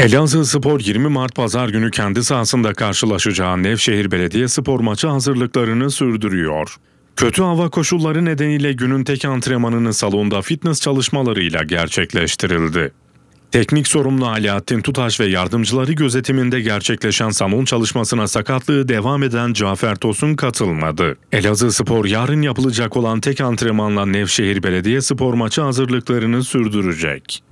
Elazığ Spor 20 Mart Pazar günü kendi sahasında karşılaşacağı Nevşehir Belediye Spor maçı hazırlıklarını sürdürüyor. Kötü hava koşulları nedeniyle günün tek antrenmanını salonda fitness çalışmalarıyla gerçekleştirildi. Teknik sorumlu Alaaddin Tutaş ve yardımcıları gözetiminde gerçekleşen salon çalışmasına sakatlığı devam eden Cafer Tosun katılmadı. Elazığ Spor yarın yapılacak olan tek antrenmanla Nevşehir Belediye Spor maçı hazırlıklarını sürdürecek.